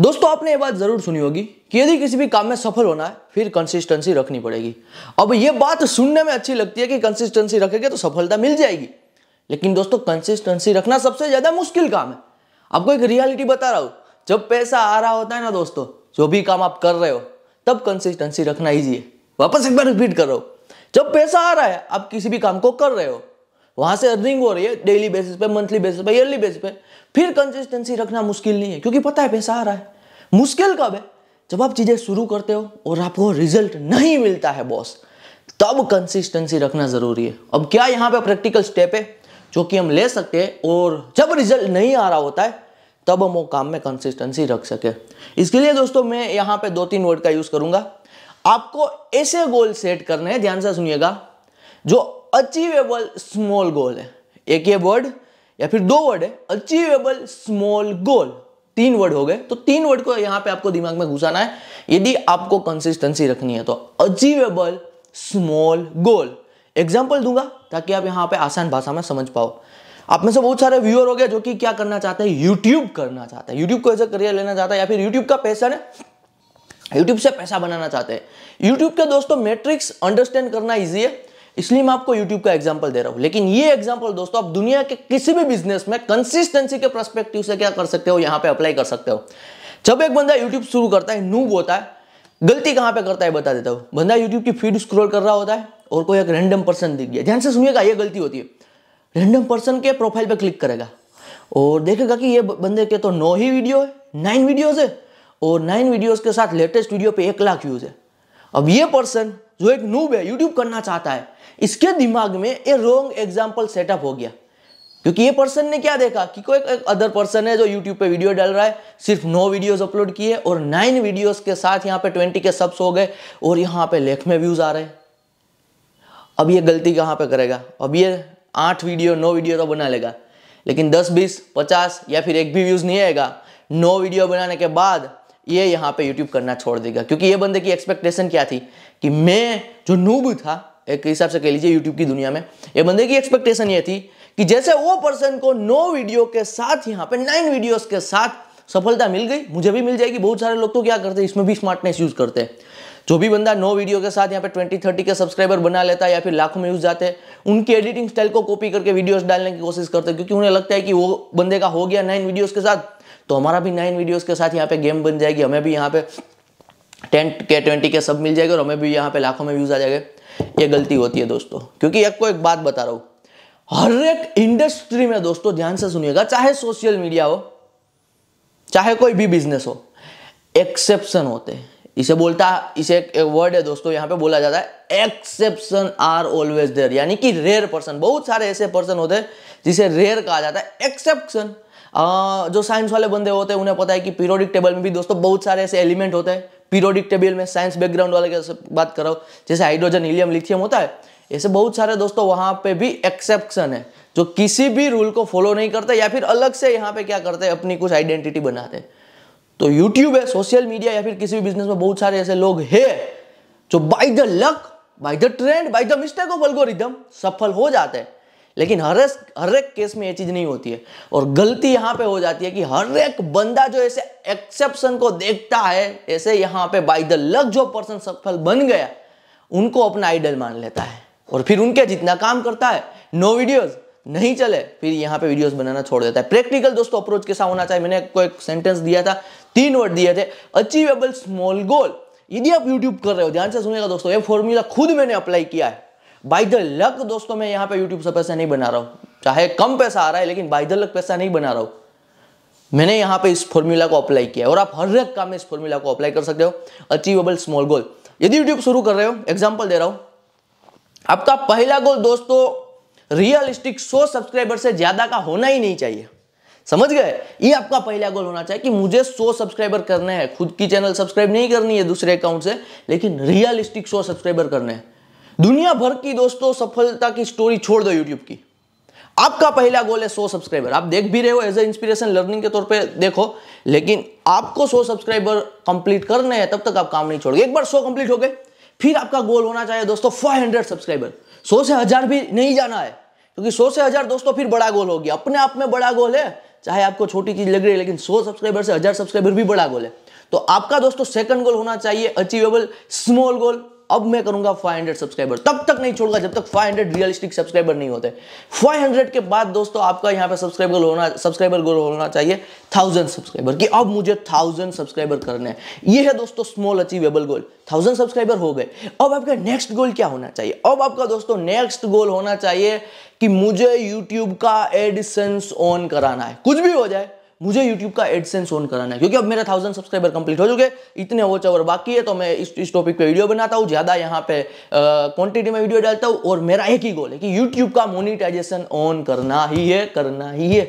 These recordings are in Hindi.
दोस्तों आपने ये बात जरूर सुनी होगी कि यदि किसी भी काम में सफल होना है फिर कंसिस्टेंसी रखनी पड़ेगी अब ये बात सुनने में अच्छी लगती है कि कंसिस्टेंसी रखेंगे तो सफलता मिल जाएगी लेकिन दोस्तों कंसिस्टेंसी रखना सबसे ज़्यादा मुश्किल काम है आपको एक रियलिटी बता रहा हूं जब पैसा आ रहा होता है ना दोस्तों जो भी काम आप कर रहे हो तब कंसिस्टेंसी रखना ईजी है वापस एक बार रिपीट कर रहा हूँ जब पैसा आ रहा है आप किसी भी काम को कर रहे हो वहां से अर्निंग हो रही है डेली बेसिस पे मंथली बेसिस पे ईयरली बेसिस पे फिर कंसिस्टेंसी रखना मुश्किल नहीं है क्योंकि पता है पैसा आ रहा है मुश्किल कब है जब आप चीज़ें शुरू करते हो और आपको रिजल्ट नहीं मिलता है बॉस तब कंसिस्टेंसी रखना ज़रूरी है अब क्या यहाँ पे प्रैक्टिकल स्टेप है जो कि हम ले सकते हैं और जब रिजल्ट नहीं आ रहा होता है तब हम वो काम में कंसिस्टेंसी रख सके इसके लिए दोस्तों मैं यहाँ पे दो तीन वर्ड का यूज़ करूंगा आपको ऐसे गोल सेट करने हैं ध्यान से सुनिएगा जो अचीवेबल स्मॉल गोल है एक ये वर्ड या फिर दो वर्ड है अचीवेबल स्मॉल गोल तीन वर्ड हो गए तो तीन वर्ड को यहां पे आपको दिमाग में घुसाना है यदि आपको कंसिस्टेंसी रखनी है तो अचीवेबल स्मॉल गोल एग्जाम्पल दूंगा ताकि आप यहां पे आसान भाषा में समझ पाओ आप में से बहुत सारे व्यूअर हो गए जो कि क्या करना चाहते हैं यूट्यूब करना चाहते हैं यूट्यूब को एज करियर लेना चाहता है या फिर यूट्यूब का पैसा है यूट्यूब से पैसा बनाना चाहते हैं यूट्यूब के दोस्तों मेट्रिक्स अंडरस्टैंड करना ईजी है इसलिए मैं आपको यूट्यूब का एग्जाम्पल दे रहा हूं लेकिन ये एग्जाम्पल दोस्तों आप दुनिया के किसी भी बिजनेस में कंसिस्टेंसी के प्रस्पेक्टिव से क्या कर सकते हो यहां पे अप्लाई कर सकते हो जब एक बंदा यूट्यूब शुरू करता है नूब होता है गलती कहां पे करता है बता देता हूँ बंदा यूट्यूब की फीड स्क्रोल कर रहा होता है और कोई एक रैंडम पर्सन दिख गया ध्यान से सुनिएगा यह गलती होती है रैंडम पर्सन के प्रोफाइल पर क्लिक करेगा और देखेगा कि ये बंदे के तो नौ ही वीडियो है नाइन वीडियोज है और नाइन वीडियोज के साथ लेटेस्ट वीडियो पे एक लाख व्यूज है अब ये पर्सन जो एक नूब है यूट्यूब करना चाहता है इसके दिमाग में ये रोंग एग्जाम्पल सेटअप हो गया क्योंकि ये पर्सन ने क्या देखा कि कोई एक अदर पर्सन है जो यूट्यूब पे वीडियो डाल रहा है सिर्फ नौ वीडियोस अपलोड किए और नाइन वीडियोस के साथ यहाँ पे ट्वेंटी के सब्स हो गए और यहाँ पे लेख में व्यूज आ रहे अब ये गलती कहाँ पे करेगा अब ये आठ वीडियो नौ वीडियो तो बना लेगा लेकिन दस बीस पचास या फिर एक भी व्यूज़ नहीं आएगा नौ वीडियो बनाने के बाद ये यहाँ पे यूट्यूब करना छोड़ देगा क्योंकि ये बंदे की एक्सपेक्टेशन क्या थी कि मैं जो नूब था एक हिसाब से कह लीजिए यूट्यूब की दुनिया में ये बंदे की एक्सपेक्टेशन ये थी कि जैसे वो पर्सन को नो वीडियो के साथ यहाँ पे नाइन वीडियोस के साथ सफलता मिल गई मुझे भी मिल जाएगी बहुत सारे लोग तो क्या करते हैं इसमें भी स्मार्टनेस यूज करते हैं जो भी बंदा नो वीडियो के साथ यहाँ पे ट्वेंटी थर्टी के सब्सक्राइबर बना लेता है या फिर लाखों में यूज जाते हैं उनकी एडिटिंग स्टाइल को कॉपी करके वीडियोस डालने की कोशिश करते हैं क्योंकि उन्हें लगता है कि वो बंदे का हो गया नाइन वीडियोस के साथ तो हमारा भी नाइन वीडियोस के साथ यहाँ पे गेम बन जाएगी हमें भी यहाँ पे टेन के ट्वेंटी के सब मिल जाएगा और हमें भी यहाँ पे लाखों में व्यूज आ जाएगा ये गलती होती है दोस्तों क्योंकि आपको एक बात बता रहा हूं हर एक इंडस्ट्री में दोस्तों ध्यान से सुनिएगा चाहे सोशल मीडिया हो चाहे कोई भी बिजनेस हो एक्सेप्शन होते हैं इसे बोलता इसे एक, एक वर्ड है दोस्तों यहां पे बोला जाता है एक्सेप्शन आर ऑलवेज देयर यानी कि रेयर पर्सन बहुत सारे ऐसे पर्सन होते हैं जिसे रेयर कहा जाता है एक्सेप्शन जो साइंस वाले बंदे होते हैं उन्हें पता है कि पीरियोडिक टेबल में भी दोस्तों बहुत सारे ऐसे एलिमेंट होते हैं पीरियोडिक टेबल में साइंस बैकग्राउंड वाले कैसे बात करो जैसे हाइड्रोजन हीलियम लिथियम होता है ऐसे बहुत सारे दोस्तों वहाँ पे भी एक्सेप्शन है जो किसी भी रूल को फॉलो नहीं करते या फिर अलग से यहाँ पे क्या करते हैं अपनी कुछ आइडेंटिटी बनाते तो यूट्यूब है सोशल मीडिया या फिर किसी भी बिजनेस में बहुत सारे ऐसे लोग है जो by the luck by the trend by the mistake of algorithm सफल हो जाते हैं लेकिन हर हर एक केस में ये चीज़ नहीं होती है और गलती यहाँ पे हो जाती है कि हर एक बंदा जो ऐसे एक्सेप्शन को देखता है ऐसे यहाँ पे बाई द लक जो पर्सन सफल बन गया उनको अपना आइडल मान लेता है और फिर उनके जितना काम करता है नो वीडियोज़ नहीं चले फिर यहाँ पे वीडियोस बनाना छोड़ देता है प्रैक्टिकल दोस्तों अप्रोच कैसा होना चाहिए मैंने को एक सेंटेंस दिया था तीन वर्ड दिए थे अचीवेबल स्मॉल गोल यदि आप यूट्यूब कर रहे हो ध्यान से सुनेगा दोस्तों ये फॉर्मूला खुद मैंने अप्लाई किया है बाई द लक दोस्तों मैं यहां पे YouTube से पैसा नहीं बना रहा हूं चाहे कम पैसा आ रहा है लेकिन बाई द लक पैसा नहीं बना रहा हूं मैंने यहां पे इस फॉर्मूला को अप्लाई किया और आप हर एक काम में इस फॉर्मूला को अप्लाई कर सकते हो अचीवेबल स्मॉल गोल यदि यूट्यूब शुरू कर रहे हो एग्जाम्पल दे रहा हूं आपका पहला गोल दोस्तों रियलिस्टिक सो सब्सक्राइबर से ज्यादा का होना ही नहीं चाहिए समझ गए ये आपका पहला गोल होना चाहिए कि मुझे 100 सब्सक्राइबर करने हैं खुद की चैनल सब्सक्राइब नहीं करनी है दूसरे अकाउंट से लेकिन रियलिस्टिक 100 सब्सक्राइबर करने हैं दुनिया भर की दोस्तों सफलता की स्टोरी छोड़ दो यूट्यूब की आपका पहला गोल है सो सब्सक्राइबर आप देख भी रहे हो एज ए इंस्पिरेशन लर्निंग के तौर पे देखो लेकिन आपको सौ सब्सक्राइबर कंप्लीट करने हैं तब तक आप काम नहीं छोड़ोगे एक बार सौ कंप्लीट हो गए फिर आपका गोल होना चाहिए दोस्तों फाइव हंड्रेड सब्सक्राइबर सो से हजार भी नहीं जाना है क्योंकि सो से हजार दोस्तों फिर बड़ा गोल होगी अपने आप में बड़ा गोल है चाहे आपको छोटी चीज लग रही है लेकिन सौ सब्सक्राइबर से हजार सब्सक्राइबर भी बड़ा गोल है तो आपका दोस्तों सेकंड गोल होना चाहिए अचीवेबल स्मॉल गोल अब मैं करूंगा 500 सब्सक्राइबर तब तक नहीं छोड़ूंगा जब तक 500 रियलिस्टिक सब्सक्राइबर नहीं होते 500 के बाद दोस्तों आपका यहाँ पे सब्सक्राइबर होना सब्सक्राइबर गोल होना चाहिए थाउजेंड सब्सक्राइबर कि अब मुझे थाउजेंड सब्सक्राइबर करने हैं ये है दोस्तों small achievable goal thousand subscriber हो गए अब आपका नेक्स्ट गोल क्या होना चाहिए अब आपका दोस्तों नेक्स्ट गोल होना चाहिए कि मुझे यूट्यूब का एडिसन्स ऑन कराना है कुछ भी हो जाए मुझे यूट्यूब का एडसेंस ऑन कराना है क्योंकि अब मेरा थाउजेंड सब्सक्राइबर कंप्लीट हो चुके इतने वॉच आवर बाकी है तो मैं इस इस टॉपिक पे वीडियो बनाता हूँ ज़्यादा यहाँ पे क्वांटिटी में वीडियो डालता हूँ और मेरा एक ही गोल है कि यूट्यूब का मोनिटाइजेशन ऑन करना ही है करना ही है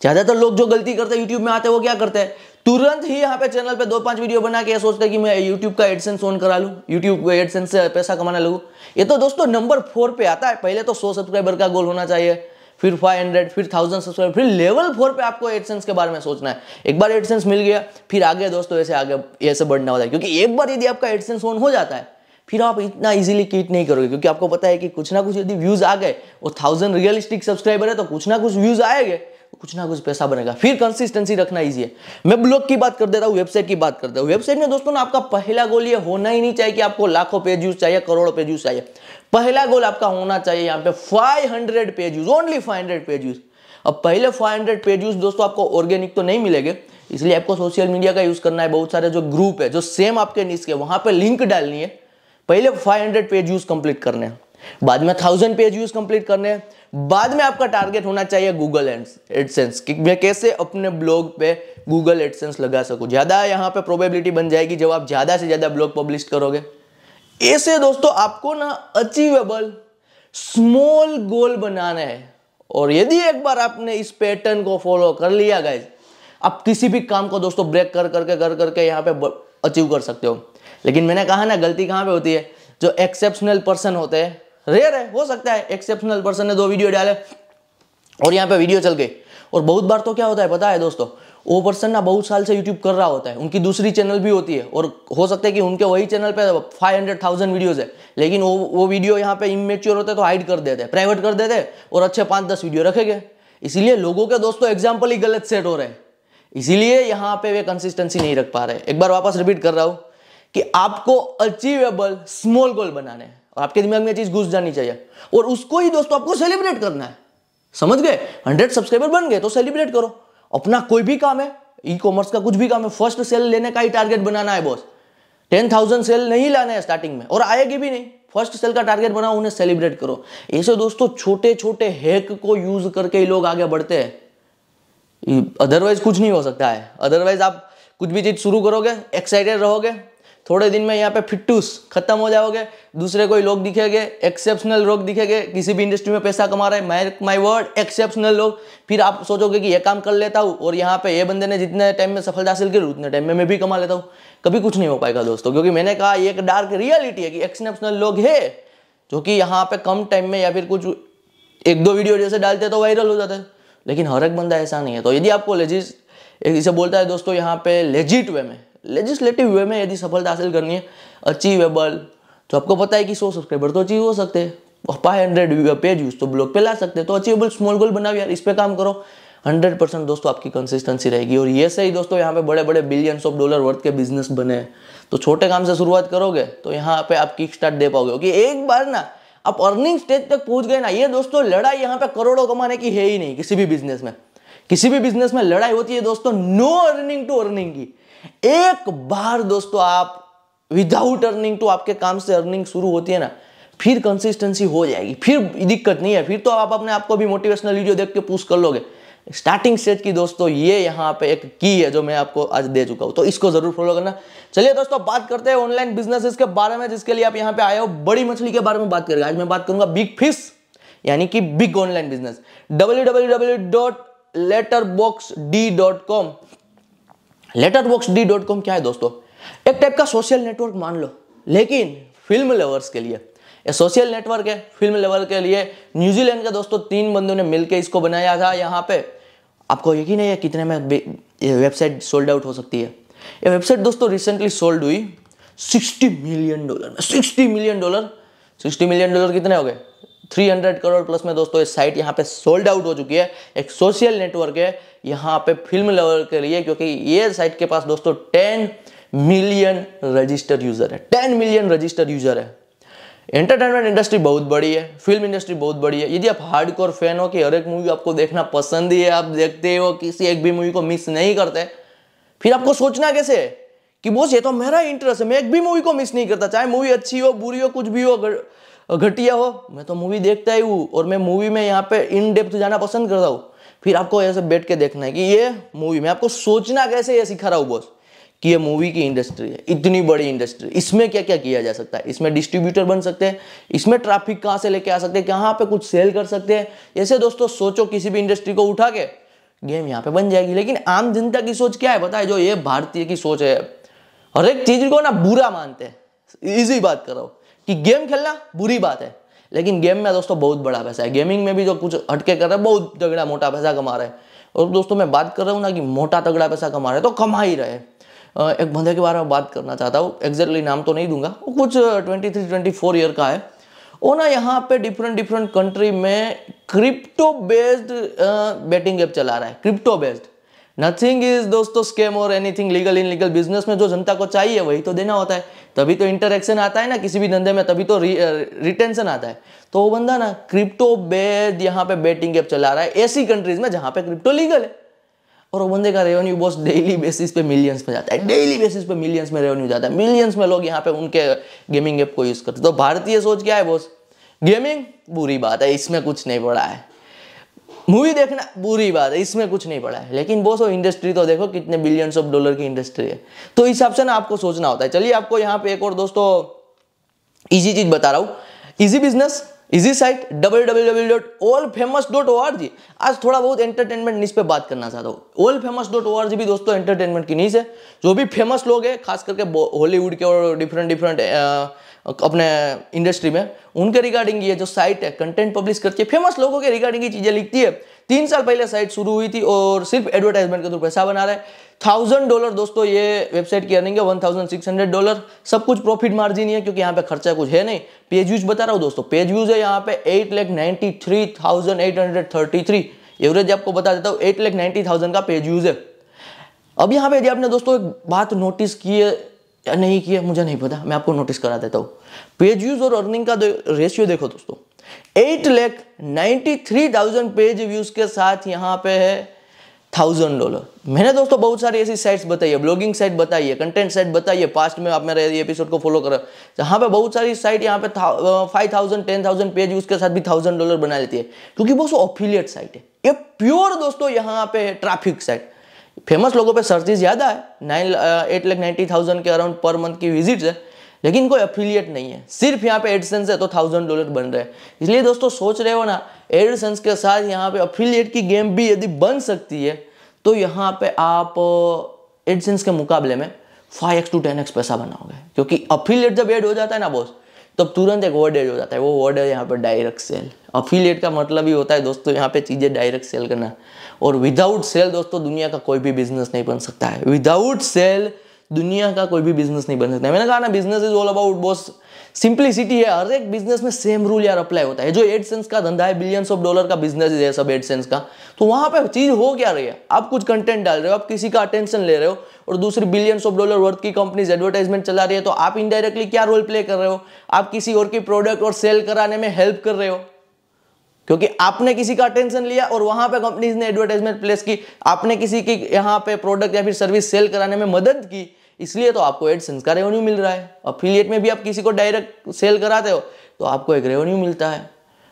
ज़्यादातर लोग जो गलती करते हैं यूट्यूब में आते वो क्या करते हैं तुरंत ही यहाँ पे चैनल पे दो पांच वीडियो बना के सोचते हैं कि मैं यूट्यूब का एडसेंस ऑन करा लूँ यूट्यूब एडसेंस से पैसा कमाना लगूँ ये तो दोस्तों नंबर फोर पे आता है पहले तो सौ सब्सक्राइबर का गोल होना चाहिए फिर 500 फिर 1000 सब्सक्राइबर फिर लेवल फोर पे आपको एडसेंस के बारे में सोचना है एक बार एडसेंस मिल गया फिर आगे दोस्तों ऐसे आगे ऐसे बढ़ना होता है क्योंकि एक बार यदि आपका एडसेंस ऑन हो जाता है फिर आप इतना इजीली कीट नहीं करोगे क्योंकि आपको पता है कि कुछ ना कुछ यदि व्यूज आ गए और थाउजेंड रियलिस्टिक सब्सक्राइबर है तो कुछ ना कुछ व्यूज आएंगे कुछ ना कुछ पैसा बनेगा फिर कंसिस्टेंसी रखना इजी है मैं ब्लॉग की बात कर दे रहा हूँ वेबसाइट की बात करता हूँ वेबसाइट में दोस्तों ना आपका पहला गोल ये होना ही नहीं चाहिए कि आपको लाखों पेज यूज चाहिए करोड़ों पेज यूज चाहिए पहला गोल आपका होना चाहिए यहाँ पे 500 page views only 500 page views अब पहले 500 पेज यूज दोस्तों आपको ऑर्गेनिक तो नहीं मिलेंगे इसलिए आपको सोशल मीडिया का यूज करना है बहुत सारे जो ग्रुप है जो सेम आपके नीच के वहां पर लिंक डालनी है पहले 500 पेज यूज कंप्लीट करने हैं बाद में थाउजेंड पेज यूज कंप्लीट करने हैं बाद में आपका टारगेट होना चाहिए गूगल एडसेंस कि मैं कैसे अपने ब्लॉग पे गूगल एडसेंस लगा सकूं ज़्यादा यहाँ पे प्रोबेबिलिटी बन जाएगी जब आप ज़्यादा से ज़्यादा ब्लॉग पब्लिश करोगे ऐसे दोस्तों आपको ना अचीवेबल स्मॉल गोल बनाना है और यदि एक बार आपने इस पैटर्न को फॉलो कर लिया गाइज आप किसी भी काम को दोस्तों ब्रेक कर करके कर करके यहाँ पे अचीव कर सकते हो लेकिन मैंने कहा ना गलती कहाँ पे होती है जो एक्सेप्शनल पर्सन होते हैं रेयर है हो सकता है एक्सेप्शनल पर्सन ने दो वीडियो डाले और यहाँ पे वीडियो चल गई और बहुत बार तो क्या होता है पता है दोस्तों वो पर्सन ना बहुत साल से यूट्यूब कर रहा होता है उनकी दूसरी चैनल भी होती है और हो सकता है कि उनके वही चैनल पे 500,000 वीडियोस है लेकिन वो वो वीडियो यहाँ पे इमेच्योर होते तो हाइड कर देते प्राइवेट कर देते और अच्छे पाँच दस वीडियो रखेंगे इसीलिए लोगों के दोस्तों एग्जाम्पल ही गलत सेट हो रहे हैं इसीलिए यहाँ पे वे कंसिस्टेंसी नहीं रख पा रहे एक बार वापस रिपीट कर रहा हूँ कि आपको अचीवेबल स्मॉल गोल बनाने हैं आपके दिमाग में चीज घुस जानी चाहिए और उसको ही दोस्तों आपको सेलिब्रेट करना है समझ गए हंड्रेड सब्सक्राइबर बन गए तो सेलिब्रेट करो अपना कोई भी काम है ई कॉमर्स का कुछ भी काम है फर्स्ट सेल लेने का ही टारगेट बनाना है बॉस टेन थाउजेंड सेल नहीं लाने हैं स्टार्टिंग में और आएगी भी नहीं फर्स्ट सेल का टारगेट बनाओ उन्हें सेलिब्रेट करो ऐसे दोस्तों छोटे छोटे हैक को यूज करके ही लोग आगे बढ़ते हैं अदरवाइज कुछ नहीं हो सकता है अदरवाइज आप कुछ भी चीज शुरू करोगे एक्साइटेड रहोगे थोड़े दिन में यहाँ पे फिट्टूस खत्म हो जाओगे दूसरे कोई लोग दिखेंगे एक्सेप्शनल लोग दिखेंगे किसी भी इंडस्ट्री में पैसा कमा रहे माई माई वर्ड एक्सेप्शनल लोग फिर आप सोचोगे कि ये काम कर लेता हूँ और यहाँ पे ये बंदे ने जितने टाइम में सफलता हासिल की उतने टाइम में मैं भी कमा लेता हूँ कभी कुछ नहीं हो पाएगा दोस्तों क्योंकि मैंने कहा ये एक डार्क रियलिटी है कि एक्सेप्शनल लोग है जो कि यहाँ पे कम टाइम में या फिर कुछ एक दो वीडियो जैसे डालते तो वायरल हो जाते लेकिन हर एक बंदा ऐसा नहीं है तो यदि आपको लेजिट इसे बोलता है दोस्तों यहाँ पे लेजिट वे में लेजिस्लेटिव वे में यदि सफलता हासिल करनी है अचीवेबल तो आपको पता है कि सौ सब्सक्राइबर तो अचीव हो सकते हैं फाइव हंड्रेड पेज यूज तो ब्लॉग पे ला सकते हैं तो अचीवेबल स्मॉल गोल बनाओ यार इस पर काम करो 100 परसेंट दोस्तों आपकी कंसिस्टेंसी रहेगी और ये सही दोस्तों यहाँ पे बड़े बड़े बिलियंस ऑफ डॉलर वर्थ के बिजनेस बने तो छोटे काम से शुरुआत करोगे तो यहाँ पे आप किक स्टार्ट दे पाओगे क्योंकि एक बार ना आप अर्निंग स्टेज तक पहुंच गए ना ये दोस्तों लड़ाई यहाँ पे करोड़ों कमाने की है ही नहीं किसी भी बिजनेस में किसी भी बिजनेस में लड़ाई होती है दोस्तों नो अर्निंग टू अर्निंग की एक बार दोस्तों आप विदाउट अर्निंग तो आपके काम से अर्निंग शुरू होती है ना फिर कंसिस्टेंसी हो जाएगी फिर दिक्कत नहीं है फिर तो आप अपने आप को भी मोटिवेशनल वीडियो देख के पूछ कर लोगे स्टार्टिंग स्टेज की दोस्तों ये यहाँ पे एक की है जो मैं आपको आज दे चुका हूँ तो इसको जरूर फॉलो करना चलिए दोस्तों बात करते हैं ऑनलाइन बिजनेस के बारे में जिसके लिए आप यहाँ पे आए हो बड़ी मछली के बारे में बात करेंगे आज मैं बात करूंगा बिग फिश यानी कि big online business W letter box D dot com क्या है दोस्तों एक टाइप का सोशल नेटवर्क मान लो लेकिन फिल्म लवर्स के लिए ये सोशल नेटवर्क है फिल्म लेवल के लिए न्यूजीलैंड के दोस्तों तीन बंदों ने मिलकर इसको बनाया था यहाँ पे आपको यकीन है कितने में ये वेबसाइट सोल्ड आउट हो सकती है ये वेबसाइट दोस्तों रिसेंटली सोल्ड हुई 60 मिलियन डॉलर में 60 मिलियन डॉलर 60 मिलियन डॉलर कितने हो गए 300 करोड़ प्लस में दोस्तों ये साइट यहाँ पे सोल्ड आउट हो चुकी है एक सोशल नेटवर्क है यहाँ पे फिल्म लेवल के लिए क्योंकि ये साइट के पास दोस्तों टेन मिलियन रजिस्टर्ड यूजर है टेन मिलियन रजिस्टर्ड यूजर है एंटरटेनमेंट इंडस्ट्री बहुत बड़ी है फिल्म इंडस्ट्री बहुत बड़ी है यदि आप हार्ड कोर फैन हो कि हर एक मूवी आपको देखना पसंद ही है आप देखते हो किसी एक भी मूवी को मिस नहीं करते फिर आपको सोचना कैसे है कि बोस ये तो मेरा इंटरेस्ट है मैं एक भी मूवी को मिस नहीं करता चाहे मूवी अच्छी हो बुरी हो कुछ भी हो घटिया हो मैं तो मूवी देखता ही हूँ और मैं मूवी में यहाँ पे इन डेप्थ जाना पसंद करता हूँ फिर आपको ऐसे बैठ के देखना है कि ये मूवी में आपको सोचना कैसे ये सिखा रहा हूँ बॉस कि ये मूवी की इंडस्ट्री है इतनी बड़ी इंडस्ट्री इसमें क्या क्या किया जा सकता है इसमें डिस्ट्रीब्यूटर बन सकते हैं इसमें ट्रैफिक कहाँ से लेके आ सकते हैं कहाँ पे कुछ सेल कर सकते हैं ऐसे दोस्तों सोचो किसी भी इंडस्ट्री को उठा के गेम यहाँ पे बन जाएगी लेकिन आम जनता की सोच क्या है बताए जो ये भारतीय की सोच है हर एक चीज को ना बुरा मानते हैं इजी बात करो कि गेम खेलना बुरी बात है लेकिन गेम में दोस्तों बहुत बड़ा पैसा है गेमिंग में भी जो कुछ हटके कर रहे हैं बहुत तगड़ा मोटा पैसा कमा रहे हैं और दोस्तों मैं बात कर रहा हूँ ना कि मोटा तगड़ा पैसा कमा रहे तो कमा ही रहे एक बंदे के बारे में बात करना चाहता हूँ एग्जैक्टली नाम तो नहीं दूंगा वो कुछ twenty three twenty four year का है वो ना यहाँ पे डिफरेंट डिफरेंट कंट्री में क्रिप्टो बेस्ड बेटिंग ऐप चला रहा है क्रिप्टो बेस्ड नथिंग इज दोस्तों स्केम और anything legal in legal business में जो जनता को चाहिए वही तो देना होता है तभी तो इंटरेक्शन आता है ना किसी भी धंधे में तभी तो रिटेंशन uh, आता है तो वो बंदा ना क्रिप्टो बेद यहाँ पे बेटिंग ऐप चला रहा है ऐसी कंट्रीज में जहाँ पे क्रिप्टो लीगल है और वो बंदे का रेवेन्यू बॉस डेली बेसिस पे मिलियंस में जाता है डेली बेसिस पे मिलियंस में रेवेन्यू जाता है मिलियंस में लोग यहाँ पे उनके गेमिंग ऐप को यूज़ करते तो भारतीय सोच क्या है बॉस गेमिंग बुरी बात है इसमें कुछ नहीं पड़ा है मूवी देखना बुरी बात है इसमें कुछ नहीं पड़ा है लेकिन वो सो इंडस्ट्री तो देखो कितने बिलियंस ऑफ डॉलर की इंडस्ट्री है तो इस हिसाब से ना आपको सोचना होता है चलिए आपको यहाँ पे एक और दोस्तों इजी चीज बता रहा हूँ easy business easy site double W W dot all famous dot O R G आज थोड़ा बहुत एंटरटेनमेंट न्यूज पे बात करना चाहता हूँ all famous dot O R G भी दोस्तों एंटरटेनमेंट की न्यूज है जो भी फेमस लोग हैं खास करके हॉलीवुड के और डिफरेंट डिफरेंट अपने इंडस्ट्री में उनके रिगार्डिंग ये जो साइट है कंटेंट पब्लिश करती है फेमस लोगों के रिगार्डिंग ये चीज़ें लिखती है तीन साल पहले साइट शुरू हुई थी और सिर्फ एडवर्टाइजमेंट के थ्रू पैसा बना रहा है थाउजेंड डॉलर दोस्तों ये वेबसाइट की अर्निंग है one thousand six hundred dollar सब कुछ प्रॉफिट मार्जिन है क्योंकि यहाँ पे खर्चा कुछ है नहीं पेज व्यूज बता रहा हूँ दोस्तों पेज व्यूज है यहाँ पे eight lakh ninety three thousand eight hundred thirty three average आपको बता देता हूँ एट लैख नाइन्टी थाउजेंड का पेज व्यूज है अब यहाँ पे यदि आपने दोस्तों एक बात नोटिस की है या नहीं किया मुझे नहीं पता मैं आपको नोटिस करा देता हूँ पेज व्यूज और अर्निंग का रेशियो देखो दोस्तों eight lakh ninety three thousand page views के साथ यहाँ पे है थाउजेंड डॉलर मैंने दोस्तों बहुत सारी ऐसी साइट्स बताई है ब्लॉगिंग साइट बताई है कंटेंट साइट बताई है पास्ट में आप मेरे एपिसोड को फॉलो करो जहाँ पे बहुत सारी साइट यहाँ पे five thousand ten thousand page views के साथ भी थाउजेंड डॉलर बना लेती है क्योंकि बहुत सो अफिलियट साइट है ये प्योर दोस्तों यहाँ पे है ट्रैफिक साइट फेमस लोगों पे सर्चिज ज़्यादा है nine eight lakh ninety thousand के अराउंड पर मंथ की विजिट्स है लेकिन कोई अफिलियट नहीं है सिर्फ यहाँ पे एडसेंस है तो थाउजेंड डॉलर बन रहे हैं इसलिए दोस्तों सोच रहे हो ना एडसेंस के साथ यहाँ पे अफिलियट की गेम भी यदि बन सकती है तो यहाँ पे आप एडसेंस uh, के मुकाबले में five X to ten X पैसा बनाओगे क्योंकि अफिलियट जब एड हो जाता है ना बॉस तब तुरंत एक वर्ड एड हो जाता है वो वर्ड है यहाँ पर डायरेक्ट सेल अफिलियट का मतलब ही होता है दोस्तों यहाँ पे चीज़ें डायरेक्ट सेल करना और विदाउट सेल दोस्तों दुनिया का कोई भी बिजनेस नहीं बन सकता है विदाउट सेल दुनिया का कोई भी बिजनेस नहीं बन सकता है मैंने कहा ना business is all about boss simplicity है हर एक बिजनेस में सेम रूल यार अप्लाई होता है जो सेंस का धंधा है बिलियंस ऑफ डॉलर का बिजनेस है सब एडसेंस का तो वहां पे चीज हो क्या रही है आप कुछ कंटेंट डाल रहे हो आप किसी का अटेंशन ले रहे हो और दूसरी बिलियंस ऑफ डॉलर वर्थ की कंपनीज एडवर्टाइजमेंट चला रही है तो आप इनडायरेक्टली क्या रोल प्ले कर रहे हो आप किसी और की प्रोडक्ट और सेल कराने में हेल्प कर रहे हो क्योंकि आपने किसी का अटेंशन लिया और वहां पे कंपनीज ने एडवर्टाइजमेंट प्लेस की आपने किसी की यहाँ पे प्रोडक्ट या फिर सर्विस सेल कराने में मदद की इसलिए तो आपको एडसेंस का रेवेन्यू मिल रहा है अफिलियट में भी आप किसी को डायरेक्ट सेल कराते हो तो आपको एक रेवेन्यू मिलता है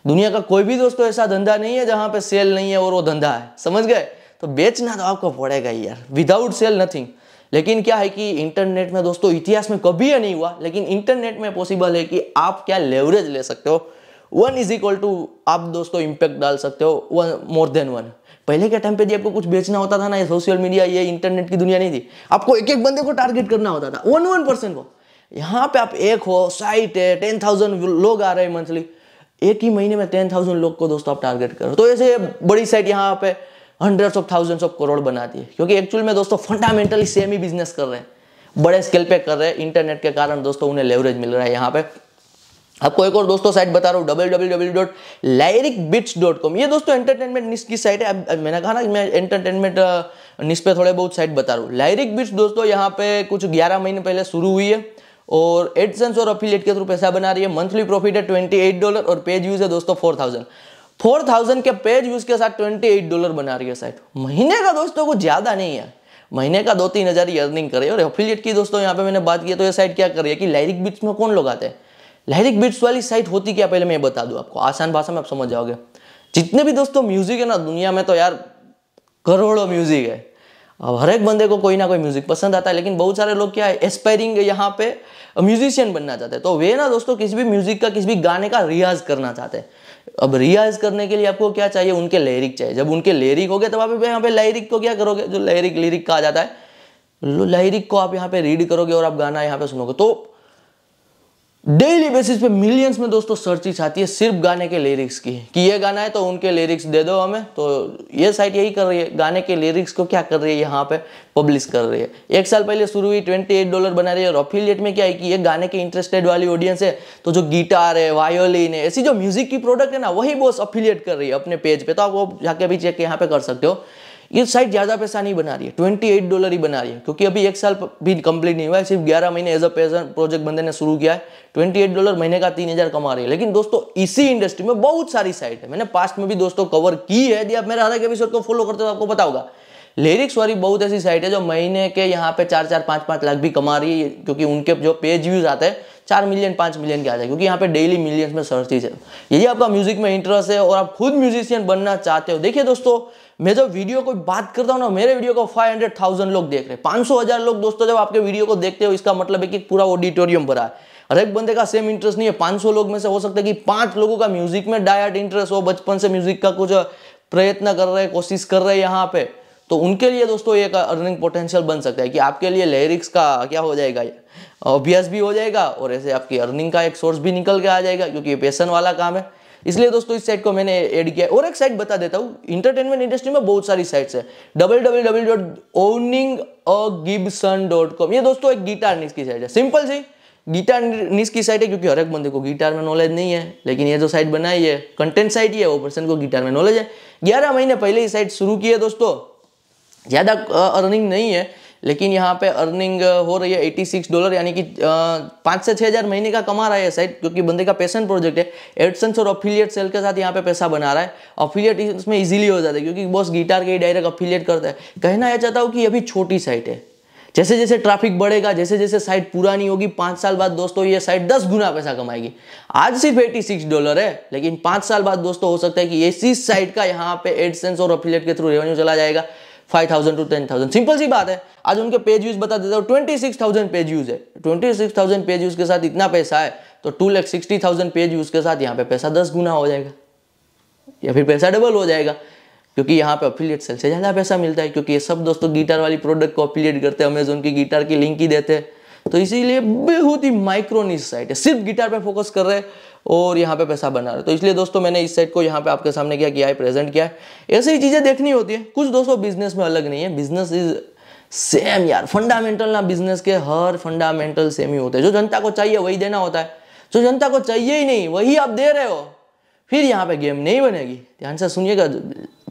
दुनिया का कोई भी दोस्तों तो ऐसा धंधा नहीं है जहाँ पे सेल नहीं है और वो धंधा है समझ गए तो बेचना तो आपको पड़ेगा ही यार विदाउट सेल नथिंग लेकिन क्या है कि इंटरनेट में दोस्तों इतिहास में कभी ये नहीं हुआ लेकिन इंटरनेट में पॉसिबल है कि आप क्या लेवरेज ले सकते हो वन इज इक्वल टू आप दोस्तों इम्पैक्ट डाल सकते हो वन मोर देन वन पहले के टाइम पे जी आपको कुछ बेचना होता था ना ये सोशल मीडिया ये इंटरनेट की दुनिया नहीं थी आपको एक एक बंदे को टारगेट करना होता था वन वन परसेंट को यहाँ पे आप एक हो साइट है टेन थाउजेंड लोग आ रहे हैं मंथली एक ही महीने में टेन थाउजेंड लोग को दोस्तों आप टारगेट करो तो ऐसे बड़ी साइट यहाँ पे hundreds of thousands of crore बनाती है क्योंकि एक्चुअल में दोस्तों फंडामेंटली सेम ही बिजनेस कर रहे हैं बड़े स्केल पे कर रहे हैं इंटरनेट के कारण दोस्तों उन्हें लेवरेज मिल रहा है यहाँ पे आपको एक और दोस्तों साइट बता रहा हूँ W W W dot lyric bits dot com ये दोस्तों एंटरटेनमेंट निश की साइट है अब मैंने कहा ना कि मैं एंटरटेनमेंट निश पे थोड़े बहुत साइट बता रहा हूँ लाइरिक बिट्स दोस्तों यहाँ पे कुछ 11 महीने पहले शुरू हुई है और एडसेंस और अफिलियट के थ्रू पैसा बना रही है मंथली प्रॉफिट है ट्वेंटी एट डॉलर और पेज व्यूज है दोस्तों फोर थाउजेंड फोर थाउजेंड के पेज व्यूज के साथ ट्वेंटी एट डॉलर बना रही है साइट महीने का दोस्तों कुछ ज़्यादा नहीं है महीने का दो तीन हज़ार ही अर्निंग करे और अफिलियट की दोस्तों यहाँ पे मैंने बात की तो ये साइट क्या कर रही है कि लाइरिक बिट्स में कौन लोग आते हैं लहरिक बीट्स वाली साइट होती क्या पहले मैं बता दूँ आपको आसान भाषा में आप समझ जाओगे जितने भी दोस्तों म्यूज़िक है ना दुनिया में तो यार करोड़ों म्यूज़िक है अब हर एक बंदे को कोई ना कोई म्यूज़िक पसंद आता है लेकिन बहुत सारे लोग क्या है एस्पायरिंग यहाँ पे म्यूजिशियन बनना चाहते हैं तो वे ना दोस्तों किसी भी म्यूज़िक का किसी भी गाने का रियाज करना चाहते हैं अब रियाज करने के लिए आपको क्या चाहिए उनके लहरिक चाहिए जब उनके लहरिक हो गए तब आप यहाँ पे लहरिक को क्या करोगे जो लहरिक लिरिक कहा जाता है लहरिक को आप यहाँ पे रीड करोगे और आप गाना यहाँ पे सुनोगे तो डेली बेसिस पे मिलियंस में दोस्तों सर्चिस आती है सिर्फ गाने के लिरिक्स की कि ये गाना है तो उनके लिरिक्स दे दो हमें तो ये साइट यही कर रही है गाने के लिरिक्स को क्या कर रही है यहाँ पे पब्लिश कर रही है एक साल पहले शुरू हुई 28 डॉलर बना रही है और अफिलियट में क्या है कि ये गाने के इंटरेस्टेड वाली ऑडियंस है तो जो गिटार है वायोलिन है ऐसी जो म्यूजिक की प्रोडक्ट है ना वही बॉस अफिलियट कर रही है अपने पेज पर पे, तो आप वो जाके भी चेक यहाँ पे कर सकते हो ये साइट ज़्यादा पैसा नहीं बना रही है ट्वेंटी एट डॉलर ही बना रही है क्योंकि अभी एक साल भी कंप्लीट नहीं हुआ है सिर्फ ग्यारह महीने एज अ पेसन प्रोजेक्ट बंदे ने शुरू किया है ट्वेंटी एट डॉलर महीने का तीन हज़ार कमा रही है लेकिन दोस्तों इसी इंडस्ट्री में बहुत सारी साइट है मैंने पास्ट में भी दोस्तों कवर की है यदि आप मेरे हर एक एपिसोड को फॉलो करते हो तो आपको बताओगा लिरिक्स वाली बहुत ऐसी साइट है जो महीने के यहाँ पे चार चार पाँच पाँच लाख भी कमा रही है क्योंकि उनके जो पेज व्यूज आते हैं चार मिलियन पाँच मिलियन के आ जाए क्योंकि यहाँ पे डेली मिलियंस में सर्चिज है यदि आपका म्यूजिक में इंटरेस्ट है और आप खुद म्यूजिशियन बनना चाहते हो देखिए दोस्तों मैं जब वीडियो को बात करता हूँ ना मेरे वीडियो को 500,000 लोग देख रहे हैं हजार लोग दोस्तों जब आपके वीडियो को देखते हो इसका मतलब है कि पूरा ऑडिटोरियम भरा है हर एक बंदे का सेम इंटरेस्ट नहीं है सौ लोग में से हो सकता है कि पांच लोगों का म्यूजिक में डायरेक्ट इंटरेस्ट हो बचपन से म्यूजिक का कुछ प्रयत्न कर रहे कोशिश कर रहे यहाँ पे तो उनके लिए दोस्तों एक अर्निंग पोटेंशियल बन सकता है कि आपके लिए लिरिक्स का क्या हो जाएगा अभ्यास भी हो जाएगा और ऐसे आपकी अर्निंग का एक सोर्स भी निकल के आ जाएगा क्योंकि ये पैसन वाला काम है इसलिए दोस्तों इस साइट को मैंने ऐड किया और एक साइट बता देता हूँ इंटरटेनमेंट इंडस्ट्री में बहुत सारी साइट्स है double double double dot owning Gibson dot com ये दोस्तों एक गिटार निक्स की साइट है सिंपल सी गिटार निस की साइट है क्योंकि हर एक बंदे को गिटार में नॉलेज नहीं है लेकिन ये जो साइट बनाई है कंटेंट साइट ही है वो पर्सन को गिटार में नॉलेज है ग्यारह महीने पहले ये साइट शुरू की है दोस्तों ज़्यादा अर्निंग नहीं है लेकिन यहाँ पे अर्निंग uh, हो रही है 86 डॉलर यानी कि uh, पाँच से छः हज़ार महीने का कमा रहा है साइड क्योंकि बंदे का पैसन प्रोजेक्ट है एडसेंस और अफिलियट सेल के साथ यहाँ पे पैसा बना रहा है अफिलियट इसमें इजीली हो जाता है क्योंकि बॉस गिटार के ही डायरेक्ट अफिलियट करता है कहना यह चाहता हूँ कि अभी छोटी साइट है जैसे जैसे ट्रैफिक बढ़ेगा जैसे जैसे साइट पुरानी होगी पाँच साल बाद दोस्तों ये साइट दस गुना पैसा कमाएगी आज सिर्फ एटी सिक्स डॉलर है लेकिन पाँच साल बाद दोस्तों हो सकता है कि इसी साइट का यहाँ पे एडसेंस और अफिलेट के थ्रू रेवेन्यू चला जाएगा five thousand to ten thousand simple सी बात है आज उनके पेज व्यूज बता देता हूँ twenty six thousand page views है twenty six thousand page views के साथ इतना पैसा है तो two lakh sixty thousand page views के साथ यहाँ पे पैसा दस गुना हो जाएगा या फिर पैसा डबल हो जाएगा क्योंकि यहाँ पे अफिलियट सेल से ज़्यादा पैसा मिलता है क्योंकि ये सब दोस्तों गिटार वाली प्रोडक्ट को अफिलियट करते हैं अमेजोन की गिटार की लिंक ही देते हैं तो इसीलिए बहुत ही माइक्रोनिस साइट है सिर्फ गिटार पर फोकस कर रहे हैं और यहाँ पे पैसा बना रहे तो इसलिए दोस्तों मैंने इस सेट को यहाँ पे आपके सामने क्या किया है प्रेजेंट किया है ऐसे ही चीज़ें देखनी होती है कुछ दोस्तों बिजनेस में अलग नहीं है बिजनेस इज सेम यार फंडामेंटल ना बिजनेस के हर फंडामेंटल सेम ही होते हैं जो जनता को चाहिए वही देना होता है जो जनता को चाहिए ही नहीं वही आप दे रहे हो फिर यहाँ पे गेम नहीं बनेगी ध्यान से सुनिएगा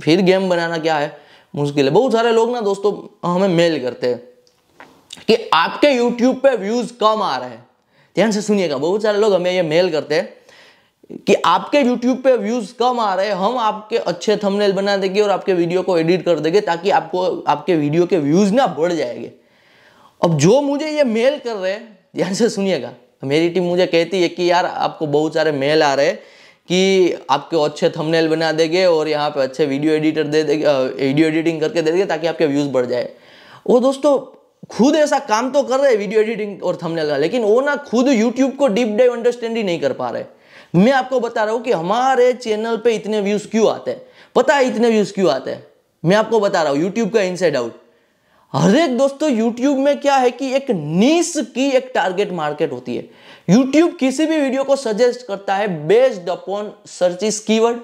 फिर गेम बनाना क्या है मुश्किल है बहुत सारे लोग ना दोस्तों हमें मेल करते हैं कि आपके यूट्यूब पे व्यूज़ कम आ रहे हैं ध्यान से सुनिएगा बहुत सारे लोग हमें ये मेल करते हैं कि आपके YouTube पे व्यूज कम आ रहे हैं हम आपके अच्छे थंबनेल बना देंगे और आपके वीडियो को एडिट कर देंगे ताकि आपको आपके वीडियो के व्यूज ना बढ़ जाएंगे अब जो मुझे ये मेल कर रहे हैं ध्यान से सुनिएगा मेरी टीम मुझे कहती है कि यार आपको बहुत सारे मेल आ रहे हैं कि आपके अच्छे थंबनेल बना देंगे और यहाँ पे अच्छे वीडियो एडिटर दे देंगे वीडियो एडिटिंग करके दे देंगे ताकि आपके व्यूज़ बढ़ जाए वो दोस्तों खुद ऐसा काम तो कर रहे हैं वीडियो एडिटिंग और थंबनेल का लेकिन वो ना खुद यूट्यूब को डीप डाइव अंडरस्टैंड ही नहीं कर पा रहे मैं आपको बता रहा हूँ कि हमारे चैनल पे इतने व्यूज़ क्यों आते हैं पता है इतने व्यूज़ क्यों आते हैं मैं आपको बता रहा हूं यूट्यूब का इनसाइड आउट हर एक दोस्तों यूट्यूब में क्या है कि एक नीस की एक टारगेट मार्केट होती है यूट्यूब किसी भी वीडियो को सजेस्ट करता है बेस्ड अपॉन सर्चिस कीवर्ड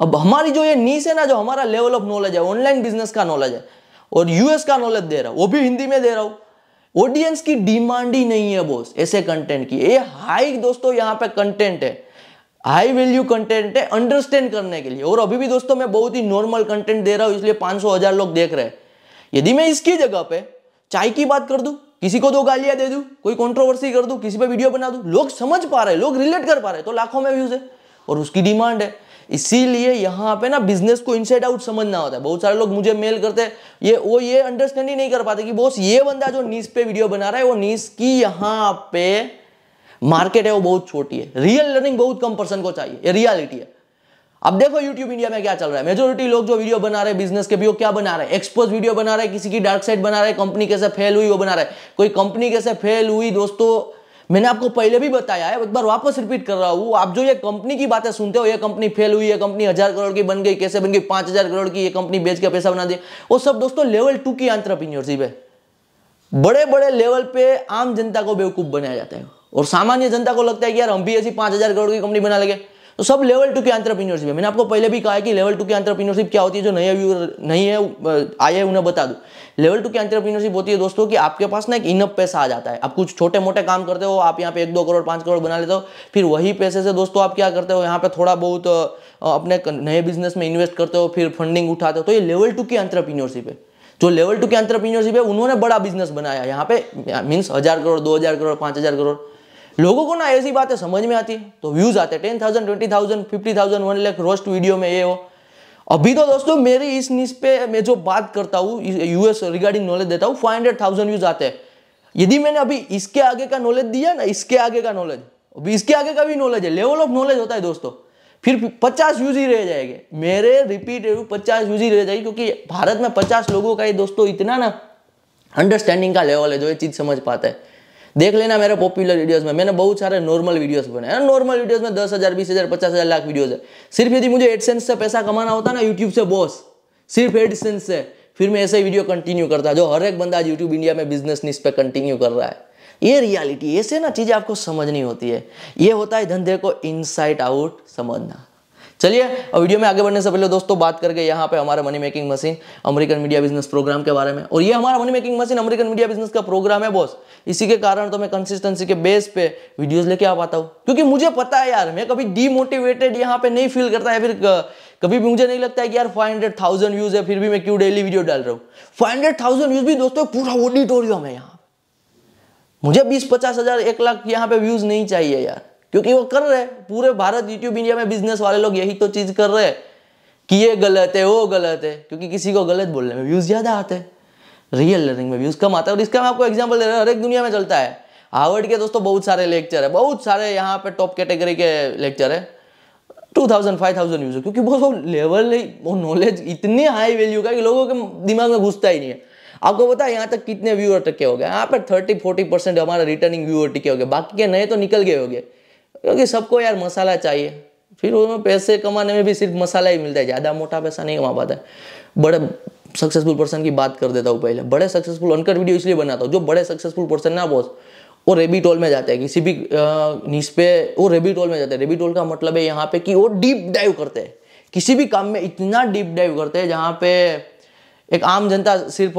अब हमारी जो ये नीस है ना जो हमारा लेवल ऑफ नॉलेज है ऑनलाइन बिजनेस का नॉलेज है और यूएस का नॉलेज दे रहा हूँ वो भी हिंदी में दे रहा हूं ऑडियंस की डिमांड ही नहीं है बोस ऐसे कंटेंट की ये हाई दोस्तों यहाँ पे कंटेंट है हाई वैल्यू कंटेंट है अंडरस्टैंड करने के लिए और अभी भी दोस्तों मैं बहुत ही नॉर्मल कंटेंट दे रहा हूँ इसलिए पांच सौ हजार लोग देख रहे हैं यदि मैं इसकी जगह पे चाय की बात कर दू किसी को दो गालियां दे दू कोई कॉन्ट्रोवर्सी कर दू किसी पे वीडियो बना दू लोग समझ पा रहे लोग रिलेट कर पा रहे तो लाखों में व्यूज है और उसकी डिमांड है इसीलिए यहाँ पे ना बिजनेस को इनसाइड आउट समझना होता है बहुत सारे लोग मुझे मेल करते हैं ये वो ये अंडरस्टैंड ही नहीं कर पाते कि बॉस ये बंदा जो नीस पे वीडियो बना रहा है वो नीस की यहाँ पे मार्केट है वो बहुत छोटी है रियल लर्निंग बहुत कम पर्सन को चाहिए ये रियलिटी है अब देखो यूट्यूब इंडिया में क्या चल रहा है मेजोरिटी लोग जो वीडियो बना रहे हैं बिजनेस के भी वो क्या बना रहे हैं एक्सपोज वीडियो बना रहे हैं किसी की डार्क साइड बना रहे हैं कंपनी कैसे फेल हुई वो बना रहे हैं कोई कंपनी कैसे फेल हुई दोस्तों मैंने आपको पहले भी बताया है एक बार वापस रिपीट कर रहा हूँ आप जो ये कंपनी की बातें सुनते हो ये कंपनी फेल हुई है कंपनी हजार करोड़ की बन गई कैसे बन गई पांच हजार करोड़ की ये कंपनी बेच के पैसा बना दी वो सब दोस्तों लेवल टू की आंट्रप्रीनियरशिप है बड़े बड़े लेवल पे आम जनता को बेवकूफ बनाया जाता है और सामान्य जनता को लगता है कि यार हम भी ऐसी पांच हजार करोड़ की कंपनी बना लगे तो सब लेवल टू की एंट्रप्रीनियरशिप है मैंने आपको पहले भी कहा है कि लेवल टू की एंट्रप्रीनियरशिप क्या होती है जो नए व्यूअर नहीं है आए उन्हें बता दूँ लेवल टू की एंट्रप्रीनियरशिप होती है दोस्तों कि आपके पास ना एक इनअप पैसा आ जाता है आप कुछ छोटे मोटे काम करते हो आप यहाँ पे एक दो करोड़ पाँच करोड़ बना लेते हो फिर वही पैसे से दोस्तों आप क्या करते हो यहाँ पे थोड़ा बहुत अपने नए बिजनेस में इन्वेस्ट करते हो फिर फंडिंग उठाते हो तो ये लेवल टू की एंट्रप्रीनियरशिप है जो लेवल टू की एंट्रप्रीनियरशिप है उन्होंने बड़ा बिजनेस बनाया यहाँ पे मीन्स हजार करोड़ दो हजार करोड़ पाँच हजार करोड़ लोगों को ना ऐसी बातें समझ में आती तो व्यूज आते ten thousand twenty thousand fifty thousand one lakh roast video में ये हो अभी तो दोस्तों मेरी इस न्यूज पे मैं जो बात करता हूँ यूएस रिगार्डिंग नॉलेज देता हूँ फाइव हंड्रेड थाउजेंड व्यूज आते हैं यदि मैंने अभी इसके आगे का नॉलेज दिया ना इसके आगे का नॉलेज अभी इसके आगे का भी नॉलेज है लेवल ऑफ नॉलेज होता है दोस्तों फिर पचास व्यूज ही रह जाएंगे मेरे रिपीट पचास व्यूज ही रह जाएगी क्योंकि भारत में पचास लोगों का ये दोस्तों इतना ना अंडरस्टैंडिंग का लेवल है जो ये चीज़ समझ पाता है देख लेना मेरे पॉपुलर वीडियोस में मैंने बहुत सारे नॉर्मल वीडियोस बनाए हैं नॉर्मल वीडियोस में दस हज़ार बीस हज़ार पचास हज़ार लाख वीडियोस है सिर्फ यदि मुझे एडसेंस से पैसा कमाना होता ना यूट्यूब से बॉस सिर्फ एडसेंस से फिर मैं ऐसे वीडियो कंटिन्यू करता जो हर एक बंदा आज यूट्यूब इंडिया में बिजनेस न्यूज़ पे कंटिन्यू कर रहा है ये रियालिटी ऐसे ना चीज़ें आपको समझनी होती है ये होता है धंधे को इनसाइट आउट समझना चलिए वीडियो में आगे बढ़ने से पहले दोस्तों बात करके यहाँ पे हमारा money making machine American media business program के बारे में और ये हमारा money making machine American media business का प्रोग्राम है बॉस इसी के कारण तो मैं कंसिस्टेंसी के बेस पे वीडियोस लेके आ पाता हूँ क्योंकि मुझे पता है यार मैं कभी डीमोटिवेटेड यहाँ पे नहीं फील करता है फिर कभी भी मुझे नहीं लगता है कि यार 500,000 व्यूज है फिर भी मैं क्यों डेली वीडियो डाल रहा हूँ 500,000 व्यूज भी दोस्तों पूरा ऑडिटोरियम है यहाँ मुझे बीस पचास हजार एक लाख यहाँ पे व्यूज नहीं चाहिए यार क्योंकि वो कर रहे हैं पूरे भारत यूट्यूब इंडिया में बिजनेस वाले लोग यही तो चीज़ कर रहे हैं कि ये गलत है वो गलत है क्योंकि किसी को गलत बोलने में व्यूज़ ज़्यादा आते हैं रियल लर्निंग में व्यूज़ कम आता है और इसका मैं आपको एग्जाम्पल दे रहा हूँ हर एक दुनिया में चलता है हार्वर्ड के दोस्तों बहुत सारे लेक्चर है बहुत सारे यहाँ पे टॉप कैटेगरी के लेक्चर है two thousand five thousand views क्योंकि वो लेवल वो नॉलेज इतने हाई वैल्यू का कि लोगों के दिमाग में घुसता ही नहीं है आपको पता है यहाँ तक कितने व्यूअर टके हो गए यहाँ पर थर्टी फोर्टी परसेंट हमारे रिटर्निंग व्यूअर टिके हो गए बाकी के नए तो निकल गए हो गए क्योंकि सबको यार मसाला चाहिए फिर उसमें पैसे कमाने में भी सिर्फ मसाला ही मिलता है ज़्यादा मोटा पैसा नहीं कमा पाता है बड़े सक्सेसफुल पर्सन की बात कर देता हूँ पहले बड़े सक्सेसफुल अनकट वीडियो इसलिए बनाता हूँ जो बड़े सक्सेसफुल पर्सन ना बॉस वो रेबिट होल में जाते हैं किसी भी नीच पे वो रेबिट होल में जाते हैं रेबिट होल का मतलब है यहाँ पे कि वो डीप डाइव करते हैं किसी भी काम में इतना डीप डाइव करते हैं जहाँ पे एक आम जनता सिर्फ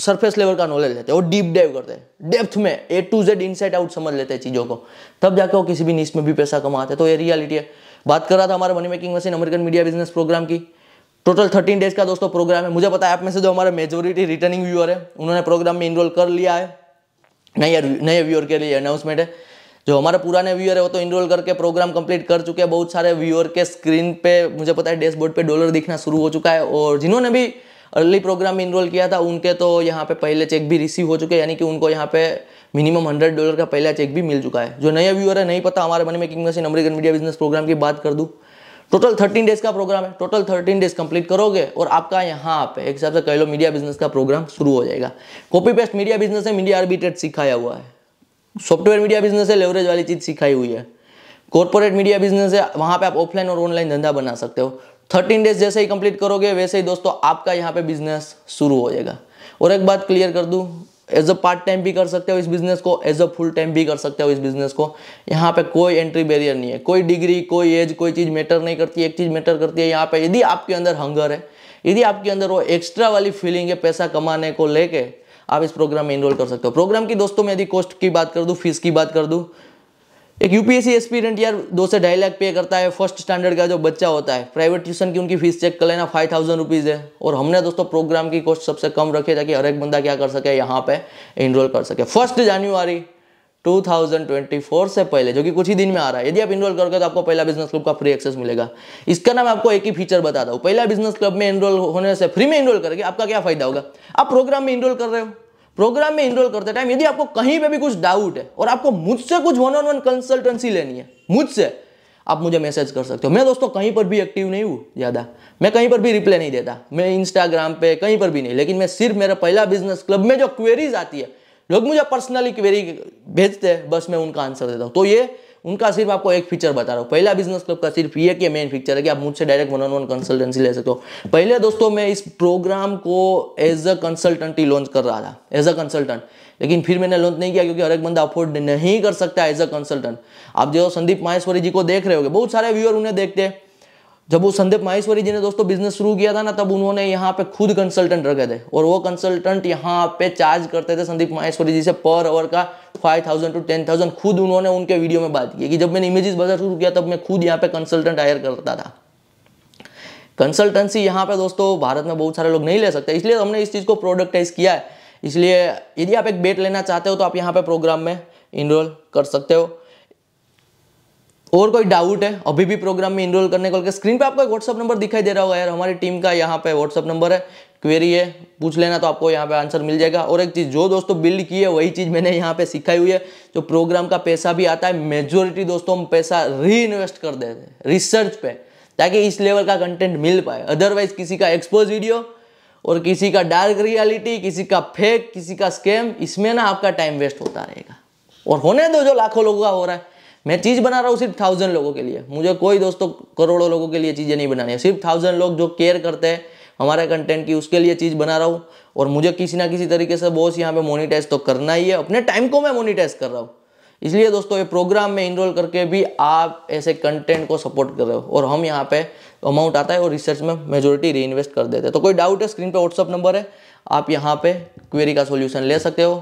सरफेस लेवल का नॉलेज लेते हैं वो डीप डाइव करते हैं डेप्थ में A to Z inside out समझ लेते हैं चीज़ों को तब जाके वो किसी भी नीच में भी पैसा कमाते हैं तो ये रियलिटी है बात कर रहा था हमारे money making machine American media business program की टोटल थर्टीन डेज का दोस्तों प्रोग्राम है मुझे पता है आप में से जो हमारे मेजोरिटी रिटर्निंग व्यूअर है उन्होंने प्रोग्राम में इनरोल कर लिया है नए नए व्यूअर के लिए अनाउंसमेंट है जो हमारे पुराने व्यूअर है वो तो इनरोल करके प्रोग्राम कंप्लीट कर चुके हैं बहुत सारे व्यूअर के स्क्रीन पे मुझे पता है डैशबोर्ड पे डॉलर दिखना शुरू हो चुका है और जिन्होंने भी अर्ली प्रोग्राम में इनरोल किया था उनके तो यहाँ पे पहले चेक भी रिसीव हो चुके हैं यानी कि उनको यहाँ पे मिनिमम हंड्रेड डॉलर का पहला चेक भी मिल चुका है जो नया व्यूअर है नहीं पता हमारे money making machine American media business program की बात कर दूँ टोटल थर्टीन डेज का प्रोग्राम है टोटल थर्टीन डेज कंप्लीट करोगे और आपका यहाँ पे एक हिसाब से कह लो मीडिया बिजनेस का प्रोग्राम शुरू हो जाएगा कॉपी पेस्ट मीडिया बिजनेस है मीडिया आर्बिट्रेट सिखाया हुआ है सॉफ्टवेयर मीडिया बिजनेस है लेवरेज वाली चीज़ सिखाई हुई है कॉर्पोरेट मीडिया बिजनेस है वहाँ पे आप ऑफलाइन और ऑनलाइन धंधा बना सकते हो थर्टीन डेज जैसे ही कंप्लीट करोगे वैसे ही दोस्तों आपका यहाँ पे बिजनेस शुरू हो जाएगा और एक बात क्लियर कर दूँ एज अ पार्ट टाइम भी कर सकते हो इस बिजनेस को एज अ फुल टाइम भी कर सकते हो इस बिजनेस को यहाँ पे कोई एंट्री बैरियर नहीं है कोई डिग्री कोई एज कोई चीज़ मैटर नहीं करती एक चीज़ मैटर करती है यहाँ पे यदि आपके अंदर हंगर है यदि आपके अंदर वो एक्स्ट्रा वाली फीलिंग है पैसा कमाने को लेके आप इस प्रोग्राम में इनरोल कर सकते हो प्रोग्राम की दोस्तों में यदि कॉस्ट की बात कर दूँ फीस की बात कर दूँ एक यूपीएससी एस्पिरेंट यार दो से ढाई लाख पे करता है फर्स्ट स्टैंडर्ड का जो बच्चा होता है प्राइवेट ट्यूशन की उनकी फीस चेक कर लेना फाइव थाउजेंड रुपीज़ है और हमने दोस्तों प्रोग्राम की कॉस्ट सबसे कम रखी ताकि हर एक बंदा क्या कर सके यहाँ पे इनरोल कर सके फर्स्ट जनवरी 2024 से पहले जो कि कुछ ही दिन में आ रहा है यदि आप इनरोल करोगे तो आपको पहला बिजनेस क्लब का फ्री एक्सेस मिलेगा इसका नाम आपको एक ही फीचर बता दो पहला बिजनेस क्लब में इनरोल होने से फ्री में इनरोल करके आपका क्या फायदा होगा आप प्रोग्राम में इनरोल कर रहे हो प्रोग्राम में इनरोल करते टाइम यदि आपको कहीं पे भी कुछ डाउट है और आपको मुझसे कुछ वन ऑन वन कंसल्टेंसी लेनी है मुझसे आप मुझे मैसेज कर सकते हो मैं दोस्तों कहीं पर भी एक्टिव नहीं हूँ ज़्यादा मैं कहीं पर भी रिप्लाई नहीं देता मैं इंस्टाग्राम पे कहीं पर भी नहीं लेकिन मैं सिर्फ मेरा पहला बिजनेस क्लब में जो क्वेरीज आती है लोग मुझे पर्सनली क्वेरी भेजते हैं बस मैं उनका आंसर देता हूँ तो ये उनका सिर्फ आपको एक फीचर बता रहा हूँ पहला बिजनेस क्लब का सिर्फ ये कि मेन फीचर है कि आप मुझसे direct one on one consultancy ले सकते हो पहले दोस्तों मैं इस प्रोग्राम को एज अ कंसल्टेंट ही लॉन्च कर रहा था एज अ कंसल्टेंट लेकिन फिर मैंने लॉन्च नहीं किया क्योंकि हर एक बंदा अफोर्ड नहीं कर सकता एज अ कंसल्टेंट आप जो संदीप माहेश्वरी जी को देख रहे हो बहुत सारे व्यूअर उन्हें देखते हैं जब वो संदीप माहेश्वरी जी ने दोस्तों बिजनेस शुरू किया था ना तब उन्होंने यहाँ पे खुद कंसल्टेंट रखे थे और वो कंसल्टेंट यहाँ पे चार्ज करते थे संदीप माहेश्वरी जी से पर आवर का five thousand to ten thousand खुद उन्होंने उनके वीडियो में बात की कि जब मैंने इमेजेस बाजार शुरू किया तब मैं खुद यहाँ पे कंसल्टेंट हायर करता था कंसल्टेंसी यहाँ पे दोस्तों भारत में बहुत सारे लोग नहीं ले सकते इसलिए हमने इस चीज़ को प्रोडक्टाइज किया है इसलिए यदि आप एक बेट लेना चाहते हो तो आप यहाँ पे प्रोग्राम में इनरोल कर सकते हो और कोई डाउट है अभी भी प्रोग्राम में इनरोल करने को स्क्रीन पे आपका व्हाट्सअप नंबर दिखाई दे रहा होगा यार हमारी टीम का यहाँ पे व्हाट्सअप नंबर है क्वेरी है पूछ लेना तो आपको यहाँ पे आंसर मिल जाएगा और एक चीज़ जो दोस्तों बिल्ड की है वही चीज़ मैंने यहाँ पे सिखाई हुई है जो प्रोग्राम का पैसा भी आता है मेजोरिटी दोस्तों हम पैसा री इन्वेस्ट कर देते हैं रिसर्च पे ताकि इस लेवल का कंटेंट मिल पाए अदरवाइज किसी का एक्सपोज वीडियो और किसी का डार्क रियालिटी किसी का फेक किसी का स्कैम इसमें ना आपका टाइम वेस्ट होता रहेगा और होने दो जो लाखों लोगों का हो रहा है मैं चीज़ बना रहा हूँ सिर्फ थाउजेंड लोगों के लिए मुझे कोई दोस्तों करोड़ों लोगों के लिए चीज़ें नहीं बनानी है सिर्फ थाउजेंड लोग जो केयर करते हैं हमारे कंटेंट की उसके लिए चीज़ बना रहा हूँ और मुझे किसी ना किसी तरीके से बॉस यहाँ पे मोनिटाइज तो करना ही है अपने टाइम को मैं मोनिटाइज कर रहा हूँ इसलिए दोस्तों ये प्रोग्राम में इनरोल करके भी आप ऐसे कंटेंट को सपोर्ट कर रहे हो और हम यहाँ पे अमाउंट आता है और रिसर्च में मेजोरिटी री इन्वेस्ट कर देते हैं तो कोई डाउट है स्क्रीन पर व्हाट्सअप नंबर है आप यहाँ पे क्वेरी का सोल्यूशन ले सकते हो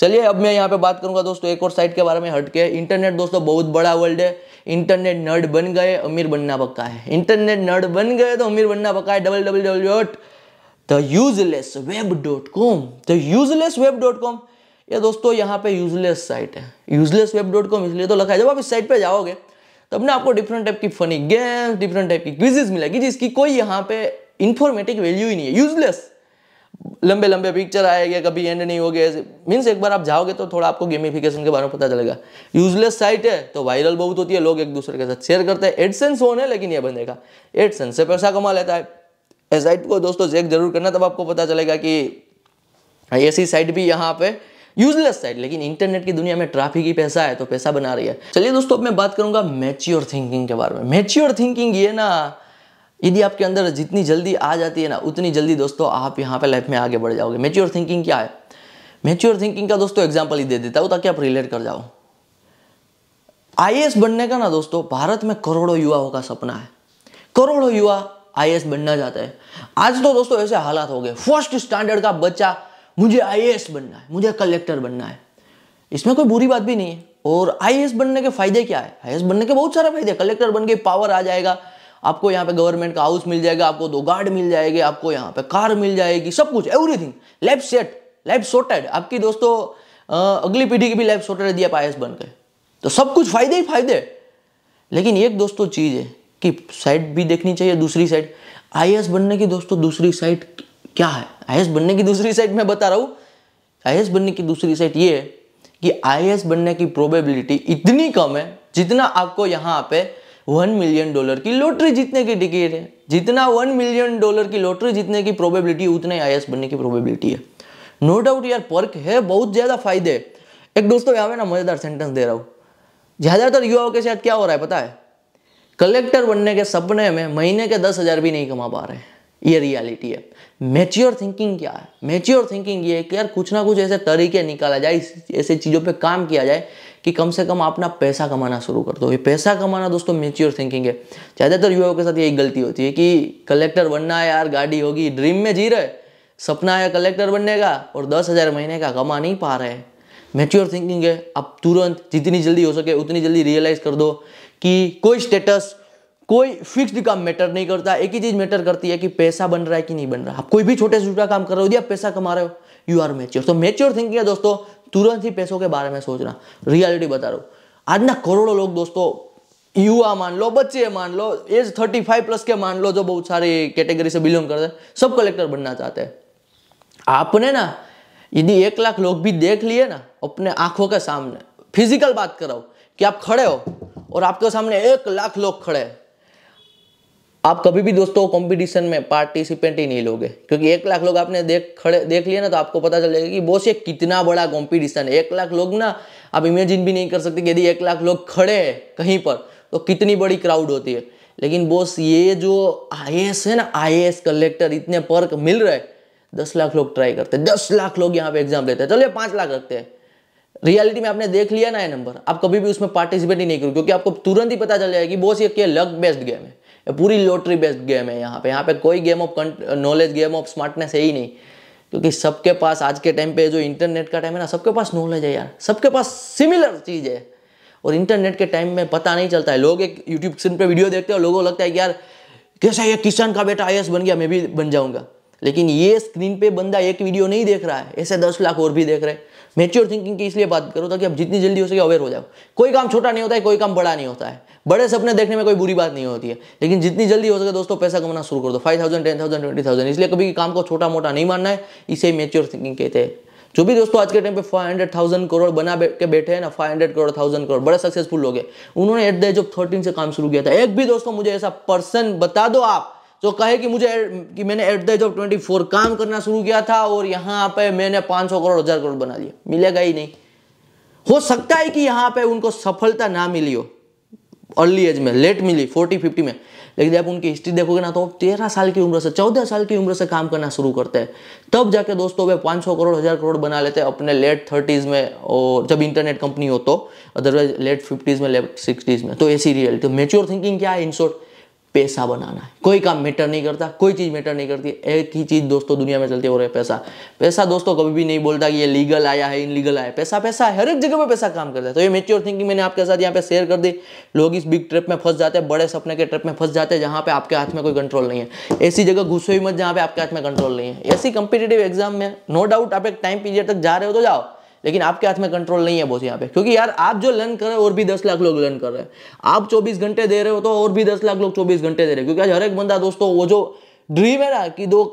चलिए अब मैं यहाँ पे बात करूंगा दोस्तों एक और साइट के बारे में हट के इंटरनेट दोस्तों बहुत बड़ा वर्ल्ड है इंटरनेट नर्ड बन गए अमीर बनना पक्का है इंटरनेट नर्ड बन गए तो अमीर बनना पक्का है double double double dot the useless web dot com the useless web dot com ये दोस्तों यहाँ पे यूजलेस साइट है यूजलेस वेब डॉट कॉम इसलिए तो लगा है जब आप इस साइट पे जाओगे तो अपने आपको डिफरेंट टाइप की फनी गेम्स डिफरेंट टाइप की क्विजेज मिलेगी जिसकी कोई यहाँ पे इन्फॉर्मेटिव वैल्यू ही नहीं है यूजलेस लंबे लंबे पिक्चर आएगा कभी एंड नहीं हो गया मीन्स एक बार आप जाओगे तो थोड़ा आपको गेमिफिकेशन के बारे में पता चलेगा यूजलेस साइट है तो वायरल बहुत होती है लोग एक दूसरे के साथ शेयर करते हैं एडसेंस होने लेकिन ये बंदे का एडसेंस से पैसा कमा लेता है इस साइट को दोस्तों चेक जरूर करना तब आपको पता चलेगा कि ऐसी साइट भी यहाँ पे यूजलेस साइट लेकिन इंटरनेट की दुनिया में ट्रैफिक ही पैसा है तो पैसा बना रही है चलिए दोस्तों अब मैं बात करूंगा मैच्योर थिंकिंग के बारे में मैच्योर थिंकिंग ये ना यदि आपके अंदर जितनी जल्दी आ जाती है ना उतनी जल्दी दोस्तों आप यहाँ पे लाइफ में आगे बढ़ जाओगे मेच्योर थिंकिंग क्या है मेच्योर थिंकिंग का दोस्तों एग्जाम्पल ही दे देता हूँ ताकि आप रिलेट कर जाओ आई बनने का ना दोस्तों भारत में करोड़ों युवाओं का सपना है करोड़ों युवा आई बनना चाहते हैं आज तो दोस्तों ऐसे हालात हो गए फर्स्ट स्टैंडर्ड का बच्चा मुझे आई बनना है मुझे कलेक्टर बनना है इसमें कोई बुरी बात भी नहीं है और आई बनने के फायदे क्या है आई बनने के बहुत सारे फायदे कलेक्टर बन के पावर आ जाएगा आपको यहाँ पे गवर्नमेंट का हाउस मिल जाएगा आपको दो गार्ड मिल जाएगी आपको यहाँ पे कार मिल जाएगी सब कुछ everything life set life sorted आपकी दोस्तों अगली पीढ़ी की भी लाइफ सोटेड दिया पायस बन गए तो सब कुछ फायदे ही फायदे लेकिन एक दोस्तों चीज़ है कि साइड भी देखनी चाहिए दूसरी साइड आई बनने की दोस्तों दूसरी साइड क्या है आई बनने की दूसरी साइड मैं बता रहा हूँ आई बनने की दूसरी साइड ये है कि आई बनने की प्रोबेबिलिटी इतनी कम है जितना आपको यहाँ पे वन मिलियन डॉलर की लॉटरी जीतने की टिकट है जितना वन मिलियन डॉलर की लॉटरी जीतने की प्रोबेबिलिटी उतने आई बनने की प्रोबेबिलिटी है नो no डाउट यार पर्क है बहुत ज़्यादा फायदे एक दोस्तों यहाँ पे ना मज़ेदार सेंटेंस दे रहा हूँ ज़्यादातर युवाओं के साथ क्या हो रहा है पता है कलेक्टर बनने के सपने में महीने के दस हज़ार भी नहीं कमा पा रहे हैं ये रियलिटी है मेच्योर थिंकिंग क्या है मेच्योर थिंकिंग ये है कि यार कुछ ना कुछ ऐसे तरीके निकाला जाए ऐसे चीज़ों पे काम किया जाए कि कम से कम अपना पैसा कमाना शुरू कर दो ये पैसा कमाना दोस्तों मेच्योर थिंकिंग है ज़्यादातर युवाओं के साथ यही गलती होती है कि कलेक्टर बनना है यार गाड़ी होगी ड्रीम में जी रहे सपना है कलेक्टर बनने का और दस हज़ार महीने का कमा नहीं पा रहे मेच्योर थिंकिंग है आप तुरंत जितनी जल्दी हो सके उतनी जल्दी रियलाइज़ कर दो कि कोई स्टेटस कोई फिक्स्ड काम मैटर नहीं करता एक ही चीज मैटर करती है कि पैसा बन रहा है कि नहीं बन रहा आप कोई भी छोटे छोटा काम कर रहे हो या पैसा कमा रहे हो यू आर मेच्योर तो मेच्योर थिंकिंग है दोस्तों तुरंत ही पैसों के बारे में सोचना रियलिटी बता रहा हूँ ना करोड़ों लोग दोस्तों युवा मान लो बच्चे मान लो एज थर्टी फाइव प्लस के मान लो जो बहुत सारी कैटेगरी से बिलोंग करते हैं सब कलेक्टर बनना चाहते हैं आपने ना यदि एक लाख लोग भी देख लिए ना अपने आंखों के सामने फिजिकल बात कराओ कि आप खड़े हो और आपके सामने एक लाख लोग खड़े हैं आप कभी भी दोस्तों कंपटीशन में पार्टिसिपेंट ही नहीं लोगे क्योंकि एक लाख लोग आपने देख खड़े देख लिए ना तो आपको पता चलेगा कि बॉस ये कितना बड़ा कंपटीशन है एक लाख लोग ना आप इमेजिन भी नहीं कर सकते कि यदि एक लाख लोग खड़े हैं कहीं पर तो कितनी बड़ी क्राउड होती है लेकिन बॉस ये जो आई है ना आई कलेक्टर इतने पर मिल रहे दस लाख लोग ट्राई करते हैं दस लाख लोग यहाँ पे एग्जाम देते हैं चलिए पाँच लाख रखते हैं रियलिटी में आपने देख लिया ना ये नंबर आप कभी भी उसमें पार्टिसिपेट ही नहीं करो क्योंकि आपको तुरंत ही पता चल जाएगा कि बॉस ये क्या लक गेम है पूरी लॉटरी बेस्ड गेम है यहाँ पे यहाँ पे कोई game of knowledge game of smartness है ही नहीं क्योंकि सबके पास आज के टाइम पे जो इंटरनेट का टाइम है ना सबके पास नॉलेज है यार सबके पास सिमिलर चीज़ है और इंटरनेट के टाइम में पता नहीं चलता है लोग एक यूट्यूब स्क्रीन पर वीडियो देखते हैं लोगों को लगता है कि यार कैसा ये किसान का बेटा आई बन गया मैं भी बन जाऊंगा लेकिन ये स्क्रीन पे बंदा एक वीडियो नहीं देख रहा है ऐसे दस लाख और भी देख रहे हैं मेच्योर थिंकिंग की इसलिए बात करो ताकि आप जितनी जल्दी हो सके अवेयर हो जाओ कोई काम छोटा नहीं होता है कोई काम बड़ा नहीं होता है बड़े सपने देखने में कोई बुरी बात नहीं होती है लेकिन जितनी जल्दी हो सके दोस्तों पैसा कमाना शुरू कर दो five thousand ten thousand twenty thousand इसलिए कभी काम को छोटा मोटा नहीं मानना है इसे मेच्योर थिंकिंग कहते हैं जो भी दोस्तों आज के टाइम पे 500,000 करोड़ बना के बैठे हैं ना 500 करोड़ थाउजेंड करोड़ बड़े सक्सेसफुल लोग हैं उन्होंने at the age of thirteen से काम शुरू किया था एक भी दोस्तों मुझे ऐसा पर्सन बता दो आप जो कहे कि मुझे कि मैंने at the age of twenty four काम करना शुरू किया था और यहाँ पे मैंने पाँच सौ करोड़ हजार करोड़ बना लिया मिलेगा ही नहीं हो सकता है कि यहाँ पे उनको सफलता ना मिली हो अर्ली एज में लेट मिली फोर्टी फिफ्टी में लेकिन जब उनकी हिस्ट्री देखोगे ना तो तेरह साल की उम्र से चौदह साल की उम्र से काम करना शुरू करते हैं तब जाके दोस्तों वे पाँच सौ करोड़ हज़ार करोड़ बना लेते हैं अपने लेट थर्टीज़ में और जब इंटरनेट कंपनी हो तो अदरवाइज लेट फिफ्टीज़ में लेट सिक्सटीज़ में तो ऐसी रियलिटी तो मेच्योर थिंकिंग क्या है इन शॉर्ट पैसा बनाना है कोई काम मैटर नहीं करता कोई चीज़ मैटर नहीं करती एक ही चीज़ दोस्तों दुनिया में चलती है और है पैसा पैसा दोस्तों कभी भी नहीं बोलता कि ये लीगल आया है इनलीगल आया है पैसा पैसा है हर एक जगह पे पैसा काम करता है तो ये मेच्योर थिंकिंग मैंने आपके साथ यहाँ पे शेयर कर दी लोग इस बिग ट्रिप में फंस जाते हैं बड़े सपने के ट्रिप में फंस जाते हैं जहाँ पे आपके हाथ में कोई कंट्रोल नहीं है ऐसी जगह घुसो ही मत जहाँ पे आपके हाथ में कंट्रोल नहीं है ऐसी कंपिटेटिव एग्जाम में नो डाउट आप एक टाइम पीरियड तक जा रहे हो तो जाओ लेकिन आपके हाथ में कंट्रोल नहीं है बहुत यहाँ पे क्योंकि यार आप जो लर्न कर रहे हो और भी दस लाख लोग लर्न कर रहे हैं आप चौबीस घंटे दे रहे हो तो और भी दस लाख लोग चौबीस घंटे दे रहे हैं क्योंकि आज हर एक बंदा दोस्तों वो जो ड्रीम है ना कि दो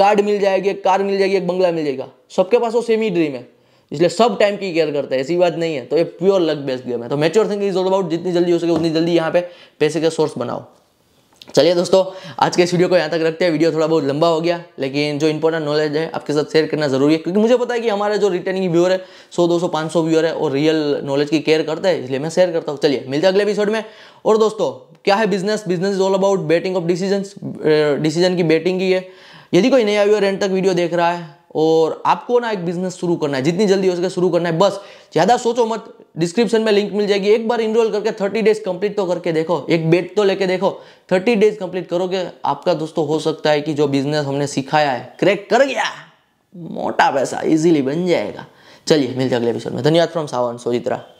गार्ड मिल जाएगी एक कार मिल जाएगी एक बंगला मिल जाएगा सबके पास वो सेम ही ड्रीम है इसलिए सब टाइम की केयर करते हैं ऐसी बात नहीं है तो ये प्योर लक बेस्ट गेम है तो mature thing is all about जितनी जल्दी हो सके उतनी जल्दी यहाँ पे पैसे के सोर्स बनाओ चलिए दोस्तों आज के इस वीडियो को यहाँ तक रखते हैं वीडियो थोड़ा बहुत लंबा हो गया लेकिन जो इंपॉर्टेंट नॉलेज है आपके साथ शेयर करना जरूरी है क्योंकि मुझे पता है कि हमारे जो रिटर्निंग व्यूअर है 100 200 500 व्यूअर है और रियल नॉलेज की केयर करता है इसलिए मैं शेयर करता हूँ चलिए मिलते हैं अगले एपिसोड में और दोस्तों क्या है business business is all about betting of decision decision की बेटिंग की है यदि कोई नया व्यूअर एंड तक वीडियो देख रहा है और आपको ना एक बिजनेस शुरू करना है जितनी जल्दी हो सके शुरू करना है बस ज़्यादा सोचो मत डिस्क्रिप्शन में लिंक मिल जाएगी एक बार इनरोल करके थर्टी डेज कंप्लीट तो करके देखो एक बेट तो लेके देखो थर्टी डेज कंप्लीट करोगे आपका दोस्तों हो सकता है कि जो बिजनेस हमने सिखाया है क्रैक कर गया मोटा पैसा इजीली बन जाएगा चलिए मिलते अगले एपिसोड में धन्यवाद फ्रॉम सावन सोजित्रा